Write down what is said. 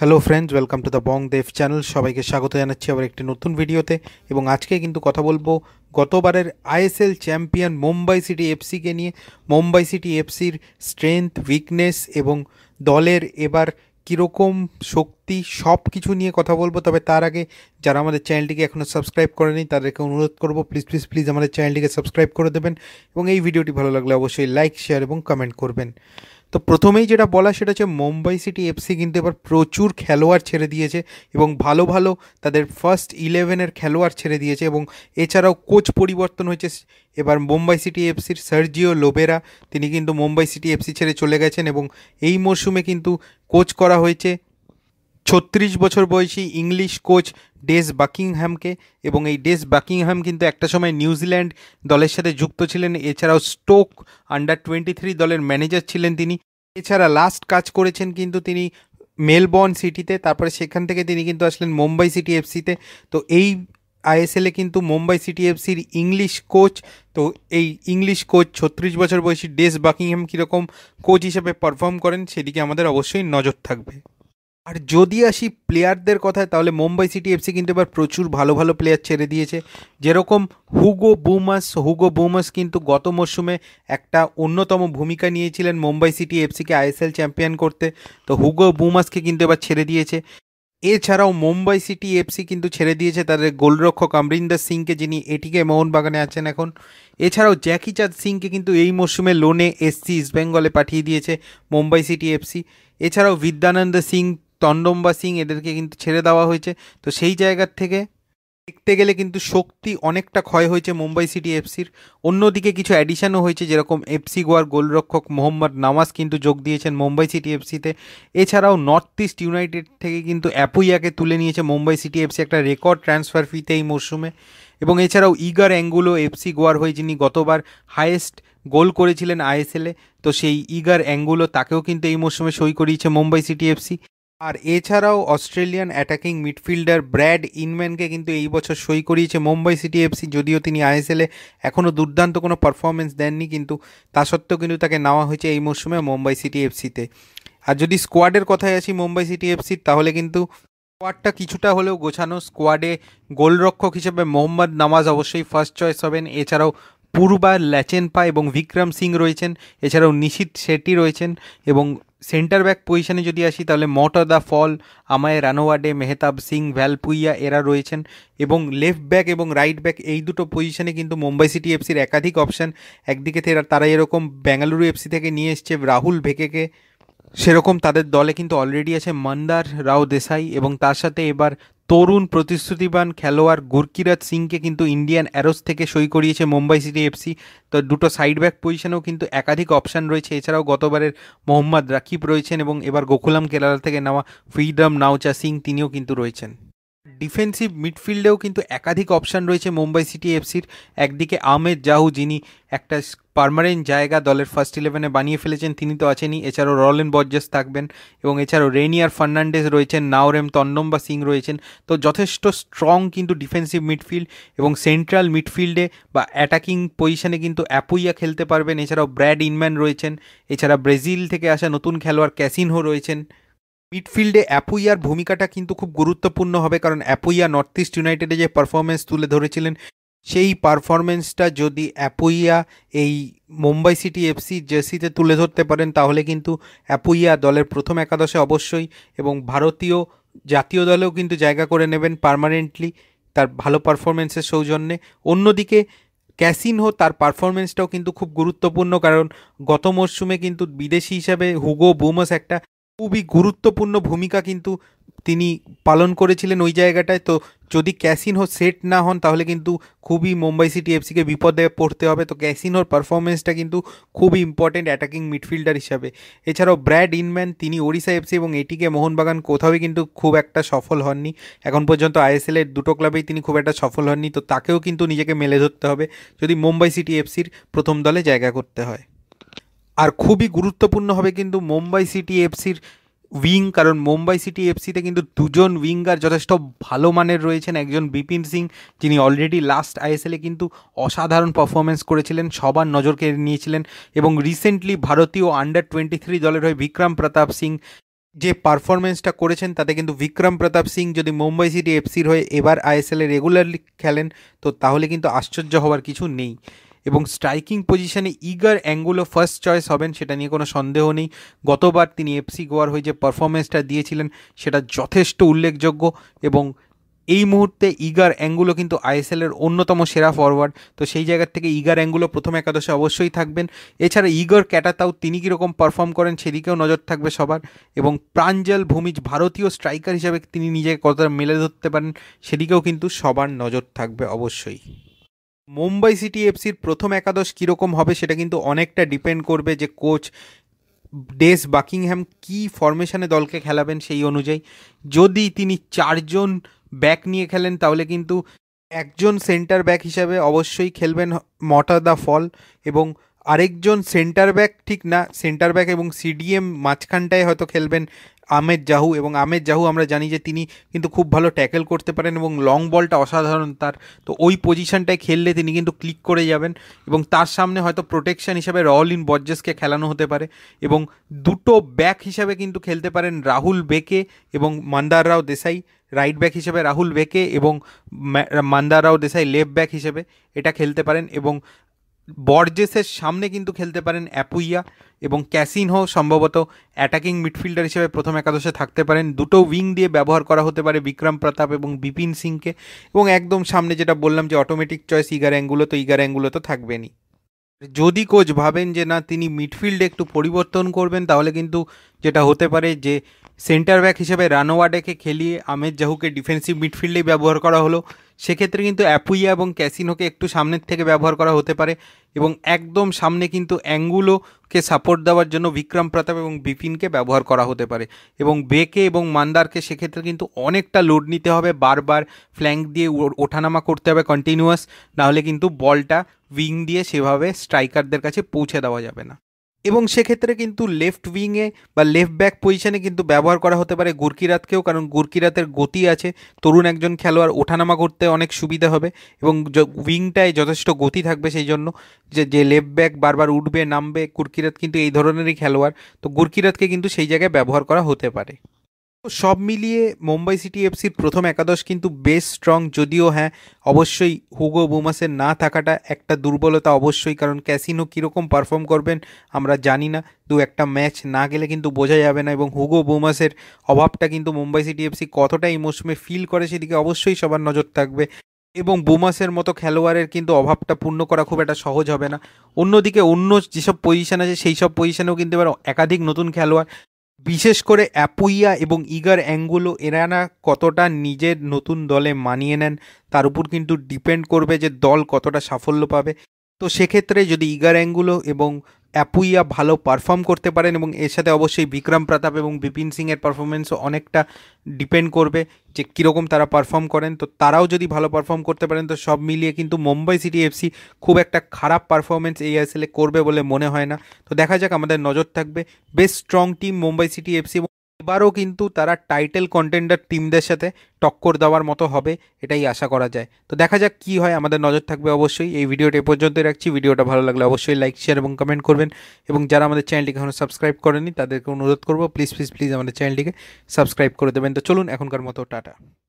hello friends welcome to the Bong Dev channel সবাইকে স্বাগত জানাচ্ছি আবার একটি নতুন ভিডিওতে এবং আজকে কিন্তু কথা বলবো গতবারের আইএসএল চ্যাম্পিয়ন মুম্বাই সিটি এফসিকে নিয়ে মুম্বাই সিটি এফসির স্ট্রেংথ উইকনেস এবং দলের এবার কীরকম শক্তি সব কিছু নিয়ে কথা বলবো তবে তার আগে যারা আমাদের চ্যানেলটিকে এখনও সাবস্ক্রাইব করেনি তাদেরকে অনুরোধ করবো প্লিজ প্লিজ প্লিজ আমাদের চ্যানেলটিকে সাবস্ক্রাইব করে দেবেন এবং এই ভিডিওটি ভালো লাগলে অবশ্যই লাইক শেয়ার এবং কমেন্ট করবেন তো প্রথমেই যেটা বলা সেটা হচ্ছে মুম্বাই সিটি এফসি কিন্তু এবার প্রচুর খেলোয়াড় ছেড়ে দিয়েছে এবং ভালো ভালো তাদের ফার্স্ট ইলেভেনের খেলোয়াড় ছেড়ে দিয়েছে এবং এছাড়াও কোচ পরিবর্তন হয়েছে এবার মুম্বাই সিটি এফসির সার্জিও লোবেরা তিনি কিন্তু মুম্বাই সিটি এফসি ছেড়ে চলে গেছেন এবং এই মরশুমে কিন্তু কোচ করা হয়েছে ছত্রিশ বছর বয়সী ইংলিশ কোচ ডেস বাকিংহ্যামকে এবং এই ডেস বাকিংহ্যাম কিন্তু একটা সময় নিউজিল্যান্ড দলের সাথে যুক্ত ছিলেন এছাড়াও স্টোক আন্ডার টোয়েন্টি থ্রি দলের ম্যানেজার ছিলেন তিনি এছাড়া লাস্ট কাজ করেছেন কিন্তু তিনি মেলবর্ন সিটিতে তারপরে সেখান থেকে তিনি কিন্তু আসলেন মুম্বাই সিটি এফসিতে তো এই আইএসএলে কিন্তু মুম্বাই সিটি এফসির ইংলিশ কোচ তো এই ইংলিশ কোচ ছত্রিশ বছর বয়সী ডেস বাকিংহ্যাম কীরকম কোচ হিসেবে পারফর্ম করেন সেদিকে আমাদের অবশ্যই নজর থাকবে আর যদি আসি প্লেয়ারদের কথায় তাহলে মুম্বাই সিটি এফসি কিন্তু এবার প্রচুর ভালো ভালো প্লেয়ার ছেড়ে দিয়েছে যেরকম হুগো বুমাস হুগো বুমাস কিন্তু গত মরশুমে একটা অন্যতম ভূমিকা নিয়েছিলেন মুম্বাই সিটি এফসিকে আইএসএল চ্যাম্পিয়ন করতে তো হুগো বুমাসকে কিন্তু এবার ছেড়ে দিয়েছে এছাড়াও মুম্বাই সিটি এফসি কিন্তু ছেড়ে দিয়েছে তাদের গোলরক্ষক অমরিন্দর সিংকে যিনি এটিকে মোহনবাগানে আছেন এখন এছাড়াও জ্যাকি চাঁদ সিংকে কিন্তু এই মরশুমে লোনে এসসি ইস্টবেঙ্গলে পাঠিয়ে দিয়েছে মুম্বাই সিটি এফসি এছাড়াও বিদ্যানন্দ সিং বা সিং এদেরকে কিন্তু ছেড়ে দেওয়া হয়েছে তো সেই জায়গার থেকে দেখতে গেলে কিন্তু শক্তি অনেকটা ক্ষয় হয়েছে মুম্বাই সিটি এফসির অন্যদিকে কিছু অ্যাডিশনও হয়েছে যেরকম এফসি গোয়ার গোলরক্ষক মোহাম্মদ নামাজ কিন্তু যোগ দিয়েছেন মুম্বাই সিটি এফসিতে এছাড়াও নর্থ ইস্ট ইউনাইটেড থেকে কিন্তু অ্যাপুইয়াকে তুলে নিয়েছে মুম্বাই সিটি এফসি একটা রেকর্ড ট্রান্সফার ফিতে এই মরশুমে এবং এছাড়াও ইগার অ্যাঙ্গুলো এফসি গোয়ার হয়ে যিনি গতবার হায়েস্ট গোল করেছিলেন আইএসএলে তো সেই ইগার অ্যাঙ্গুলো তাকেও কিন্তু এই মরশুমে সই করিয়েছে মুম্বাই সিটি এফসি আর এছাড়াও অস্ট্রেলিয়ান অ্যাটাকিং মিডফিল্ডার ব্র্যাড ইনম্যানকে কিন্তু এই বছর সই করিয়েছে মুম্বাই সিটি এফসি যদিও তিনি আইএসএলে এখনও দুর্দান্ত কোনো পারফরমেন্স দেননি কিন্তু তা সত্ত্বেও কিন্তু তাকে নেওয়া হয়েছে এই মরশুমে মুম্বাই সিটি এফসিতে আর যদি স্কোয়াডের কথায় আসি মুম্বাই সিটি এফসির তাহলে কিন্তু স্কোয়াডটা কিছুটা হলেও গোছানো স্কোয়াডে গোলরক্ষক হিসেবে মোহাম্মদ নামাজ অবশ্যই ফার্স্ট চয়েস হবেন এছাড়াও পূর্বা ল্যাচেনপা এবং বিক্রম সিং রয়েছেন এছাড়াও নিশিত শেট্টি রয়েছেন এবং সেন্টার ব্যাক পজিশনে যদি আসি তাহলে মটর দ্য ফল আমায় রানোয়াডে মেহতাব সিং ভ্যালপুইয়া এরা রয়েছেন এবং লেফট ব্যাক এবং রাইট ব্যাক এই দুটো পজিশনে কিন্তু মুম্বাই সিটি এফসির একাধিক অপশান একদিকে তারা এরকম বেঙ্গালুরু এফসি থেকে নিয়ে এসছে রাহুল ভেকেকে সেরকম তাদের দলে কিন্তু অলরেডি আছে মন্দার রাও দেশাই এবং তার সাথে এবার তরুণ প্রতিশ্রুতিবান খেলোয়াড় গুরকিরাজ সিংকে কিন্তু ইন্ডিয়ান অ্যারোস থেকে সই করিয়েছে মুম্বাই সিটি এফসি তো দুটো সাইড ব্যাক পজিশনেও কিন্তু একাধিক অপশান রয়েছে এছাড়াও গতবারের মোহাম্মদ রাকিব রয়েছেন এবং এবার গোকুলাম কেরালা থেকে নেওয়া ফ্রিডম নাওচা সিং তিনিও কিন্তু রয়েছেন ডিফেন্সিভ মিডফিল্ডেও কিন্তু একাধিক অপশান রয়েছে মুম্বাই সিটি এফসির একদিকে আহমেদ জাহু যিনি একটা পারমানেন্ট জায়গা দলের ফার্স্ট ইলেভেনে বানিয়ে ফেলেছেন তিনি তো আছেনই এছাড়াও রলেন বর্জেস থাকবেন এবং এছাড়াও রেনিয়ার ফার্নান্ডেজ রয়েছেন নাওরেম তন্নম্বা সিং রয়েছেন তো যথেষ্ট স্ট্রং কিন্তু ডিফেন্সিভ মিডফিল্ড এবং সেন্ট্রাল মিডফিল্ডে বা অ্যাটাকিং পজিশনে কিন্তু অ্যাপুইয়া খেলতে পারবেন এছাড়াও ব্র্যাড ইনম্যান রয়েছেন এছাড়া ব্রেজিল থেকে আসা নতুন খেলোয়াড় ক্যাসিনহো রয়েছেন মিডফিল্ডে অ্যাপুইয়ার ভূমিকাটা কিন্তু খুব গুরুত্বপূর্ণ হবে কারণ অ্যাপুইয়া নর্থ ইস্ট ইউনাইটেডে যে পারফরমেন্স তুলে ধরেছিলেন সেই পারফরমেন্সটা যদি অ্যাপুইয়া এই মুম্বাই সিটি এফসি জার্সিতে তুলে ধরতে পারেন তাহলে কিন্তু অ্যাপুইয়া দলের প্রথম একাদশে অবশ্যই এবং ভারতীয় জাতীয় দলেও কিন্তু জায়গা করে নেবেন পারমানেন্টলি তার ভালো পারফরমেন্সের সৌজন্যে অন্যদিকে ক্যাসিনহো তার পারফরমেন্সটাও কিন্তু খুব গুরুত্বপূর্ণ কারণ গত মরশুমে কিন্তু বিদেশি হিসাবে হুগো বুমস একটা খুবই গুরুত্বপূর্ণ ভূমিকা কিন্তু তিনি পালন করেছিলেন ওই জায়গাটায় তো যদি হো সেট না হন তাহলে কিন্তু খুবই মুম্বাই সিটি এফসিকে বিপদে পড়তে হবে তো হোর পারফরমেন্সটা কিন্তু খুব ইম্পর্টেন্ট অ্যাটাকিং মিডফিল্ডার হিসাবে এছাড়াও ব্র্যাড ইনম্যান তিনি ওড়িশা এফসি এবং এটিকে মোহনবাগান কোথাওই কিন্তু খুব একটা সফল হননি এখন পর্যন্ত আইএসএল এর দুটো ক্লাবেই তিনি খুব একটা সফল হননি তো তাকেও কিন্তু নিজেকে মেলে ধরতে হবে যদি মুম্বাই সিটি এফসির প্রথম দলে জায়গা করতে হয় আর খুবই গুরুত্বপূর্ণ হবে কিন্তু মুম্বাই সিটি এফসির উইং কারণ মুম্বাই সিটি এফসিতে কিন্তু দুজন উইঙ্গার যথেষ্ট ভালো মানের রয়েছেন একজন বিপিন সিং যিনি অলরেডি লাস্ট আইএসএলে কিন্তু অসাধারণ পারফরমেন্স করেছিলেন সবার নজর কেড়ে নিয়েছিলেন এবং রিসেন্টলি ভারতীয় আন্ডার টোয়েন্টি থ্রি দলের হয়ে বিক্রম প্রতাপ সিং যে পারফরমেন্সটা করেছেন তাতে কিন্তু বিক্রম প্রতাপ সিং যদি মুম্বাই সিটি এফসির হয়ে এবার আইএসএলে রেগুলারলি খেলেন তো তাহলে কিন্তু আশ্চর্য হওয়ার কিছু নেই এবং স্ট্রাইকিং পজিশনে ইগার অ্যাঙ্গুলো ফার্স্ট চয়েস হবেন সেটা নিয়ে কোনো সন্দেহ নেই গতবার তিনি এফসি গোয়ার হয়ে যে পারফরমেন্সটা দিয়েছিলেন সেটা যথেষ্ট উল্লেখযোগ্য এবং এই মুহূর্তে ইগার অ্যাঙ্গুলো কিন্তু আইএসএলের অন্যতম সেরা ফরওয়ার্ড তো সেই জায়গার থেকে ইগার অ্যাঙ্গুলো প্রথম একাদশে অবশ্যই থাকবেন এছাড়া ইগর ক্যাটাতাও তিনি কীরকম পারফর্ম করেন সেদিকেও নজর থাকবে সবার এবং প্রাঞ্জল ভূমিজ ভারতীয় স্ট্রাইকার হিসাবে তিনি নিজেকে কতটা মেলে ধরতে পারেন সেদিকেও কিন্তু সবার নজর থাকবে অবশ্যই মুম্বাই সিটি এফসির প্রথম একাদশ কীরকম হবে সেটা কিন্তু অনেকটা ডিপেন্ড করবে যে কোচ ডেস বাকিংহ্যাম কি ফরমেশনে দলকে খেলাবেন সেই অনুযায়ী যদি তিনি চারজন ব্যাক নিয়ে খেলেন তাহলে কিন্তু একজন সেন্টার ব্যাক হিসাবে অবশ্যই খেলবেন মটা দা ফল এবং আরেকজন সেন্টার ব্যাক ঠিক না সেন্টার ব্যাক এবং সিডিএম মাঝখানটায় হয়তো খেলবেন আমেদ জাহু এবং আমেদ জাহু আমরা জানি যে তিনি কিন্তু খুব ভালো ট্যাকেল করতে পারেন এবং লং বলটা অসাধারণ তার তো ওই পজিশনটায় খেললে তিনি কিন্তু ক্লিক করে যাবেন এবং তার সামনে হয়তো প্রোটেকশন হিসাবে রল ইন বর্জেসকে খেলানো হতে পারে এবং দুটো ব্যাক হিসাবে কিন্তু খেলতে পারেন রাহুল বেকে এবং মান্দার রাও দেশাই রাইট ব্যাক হিসেবে রাহুল বেকে এবং মান্দারাও দেশাই লেফট ব্যাক হিসেবে এটা খেলতে পারেন এবং বর্জেসের সামনে কিন্তু খেলতে পারেন অ্যাপুইয়া এবং ক্যাসিনহো সম্ভবত অ্যাটাকিং মিডফিল্ডার হিসেবে প্রথম একাদশে থাকতে পারেন দুটো উইং দিয়ে ব্যবহার করা হতে পারে বিক্রম প্রতাপ এবং বিপিন সিংকে এবং একদম সামনে যেটা বললাম যে অটোমেটিক চয়েস ইগার অ্যাঙ্গুলো তো ইগার অ্যাঙ্গুলো তো থাকবেনই যদি কোচ ভাবেন যে না তিনি মিডফিল্ডে একটু পরিবর্তন করবেন তাহলে কিন্তু যেটা হতে পারে যে সেন্টার ব্যাক হিসেবে রানোয়াডেকে খেলিয়ে আমেদ জাহুকে ডিফেন্সিভ মিডফিল্ডেই ব্যবহার করা হলো সেক্ষেত্রে কিন্তু অ্যাপুইয়া এবং ক্যাসিনোকে একটু সামনের থেকে ব্যবহার করা হতে পারে এবং একদম সামনে কিন্তু অ্যাঙ্গুলোকে সাপোর্ট দেওয়ার জন্য বিক্রম প্রতাপ এবং বিপিনকে ব্যবহার করা হতে পারে এবং বেকে এবং মান্দারকে সেক্ষেত্রে কিন্তু অনেকটা লোড নিতে হবে বারবার ফ্ল্যাঙ্ক দিয়ে ওঠানামা করতে হবে কন্টিনিউয়াস নাহলে কিন্তু বলটা উইং দিয়ে সেভাবে স্ট্রাইকারদের কাছে পৌঁছে দেওয়া যাবে না এবং সেক্ষেত্রে কিন্তু লেফট উইংয়ে বা লেফট ব্যাক পজিশনে কিন্তু ব্যবহার করা হতে পারে গুরকিরাতকেও কারণ গুরকিরাতের গতি আছে তরুণ একজন খেলোয়াড় ওঠানামা করতে অনেক সুবিধা হবে এবং উইংটায় যথেষ্ট গতি থাকবে সেই জন্য যে যে লেফট ব্যাক বারবার উঠবে নামবে গুরকিরাত কিন্তু এই ধরনেরই খেলোয়াড় তো গুরকিরাতকে কিন্তু সেই জায়গায় ব্যবহার করা হতে পারে সব মিলিয়ে মুম্বাই সিটি এফসির প্রথম একাদশ কিন্তু বেশ স্ট্রং যদিও হ্যাঁ অবশ্যই হুগো বোমাসের না থাকাটা একটা দুর্বলতা অবশ্যই কারণ ক্যাসিনো কীরকম পারফর্ম করবেন আমরা জানি না দু একটা ম্যাচ না গেলে কিন্তু বোঝা যাবে না এবং হুগো বোমাসের অভাবটা কিন্তু মুম্বাই সিটি এফসি কতটা এই মৌসুমে ফিল করে সেদিকে অবশ্যই সবার নজর থাকবে এবং বোমাসের মতো খেলোয়াড়ের কিন্তু অভাবটা পূর্ণ করা খুব একটা সহজ হবে না অন্যদিকে অন্য যেসব পজিশান আছে সেই সব পজিশানেও কিন্তু এবার একাধিক নতুন খেলোয়াড় বিশেষ করে অ্যাপুইয়া এবং ইগার অ্যাঙ্গুলো এরানা কতটা নিজের নতুন দলে মানিয়ে নেন তার উপর কিন্তু ডিপেন্ড করবে যে দল কতটা সাফল্য পাবে তো সেক্ষেত্রে যদি ইগার অ্যাঙ্গুলো এবং অ্যাপুইয়া ভালো পারফর্ম করতে পারেন এবং এর সাথে অবশ্যই বিক্রম প্রতাপ এবং বিপিন সিংয়ের পারফরমেন্সও অনেকটা ডিপেন্ড করবে যে কীরকম তারা পারফর্ম করেন তো তারাও যদি ভালো পারফর্ম করতে পারেন তো সব মিলিয়ে কিন্তু মুম্বাই সিটি এফসি খুব একটা খারাপ পারফরমেন্স এই আইএসএলে করবে বলে মনে হয় না তো দেখা যাক আমাদের নজর থাকবে বেশ strong team Mumbai City FC এবারও কিন্তু তারা টাইটেল কন্টেন্ডার টিমদের সাথে টক্কর দেওয়ার মতো হবে এটাই আশা করা যায় তো দেখা যাক কি হয় আমাদের নজর থাকবে অবশ্যই এই ভিডিওটা এ পর্যন্তই রাখছি ভিডিওটা ভালো লাগলে অবশ্যই লাইক শেয়ার এবং কমেন্ট করবেন এবং যারা আমাদের চ্যানেলটিকে এখনও সাবস্ক্রাইব করেনি তাদেরকে অনুরোধ করবো প্লিজ প্লিজ প্লিজ আমাদের চ্যানেলটিকে সাবস্ক্রাইব করে দেবেন তো চলুন এখনকার মতো টাটা